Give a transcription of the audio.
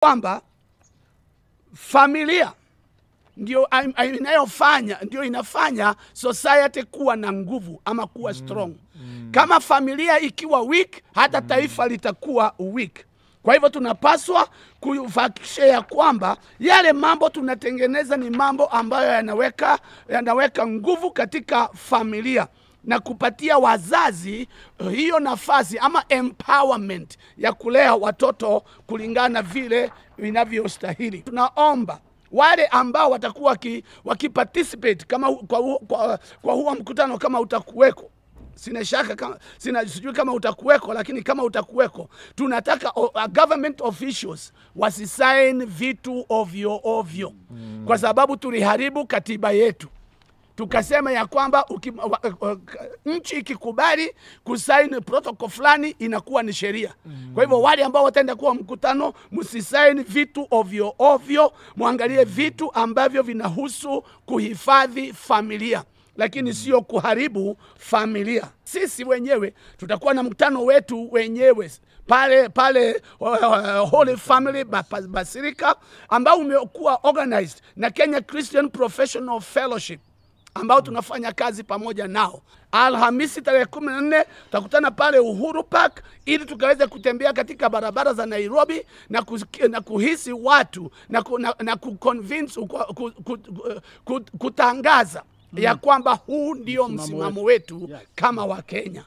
kwamba familia ndio inayofanya ndio inafanya society kuwa na nguvu ama kuwa mm, strong. Mm. Kama familia ikiwa weak, hata mm. taifa litakuwa weak. Kwa hivyo tunapaswa kuhakikisha ya kwamba yale mambo tunatengeneza ni mambo ambayo yanaweka, yanaweka nguvu katika familia na kupatia wazazi eh, hiyo nafasi ama empowerment ya kulea watoto kulingana vile vinavyostahili. Tunaomba wale ambao watakuwa wakiparticipate kama kwa, kwa, kwa huo mkutano kama utakuweko sina shaka kama, sina sijui kama utakuweko, lakini kama utakuweko, tunataka uh, government officials wasisign vitu ovyo ovyo, mm. kwa sababu tuliharibu katiba yetu tukasema ya kwamba nchi ikikubali kusaini protocol fulani inakuwa ni sheria mm. Kwa hivyo wale ambao wataenda kuwa mkutano, msisaini vitu ovyo ovyo, mwangalie mm. vitu ambavyo vinahusu kuhifadhi familia lakini mm. sio kuharibu familia. Sisi wenyewe tutakuwa na mkutano wetu wenyewe pale pale uh, uh, Holy Family Basilica ambao umekuwa organized na Kenya Christian Professional Fellowship ambao tunafanya kazi pamoja nao. Alhamisi tarehe kumi na nne tutakutana pale Uhuru Park ili tukaweze kutembea katika barabara za Nairobi na, ku, na kuhisi watu na, ku, na, na kuconvince ku, ku, ku, kutangaza mm. ya kwamba huu ndio msimamo wetu yes. kama Wakenya.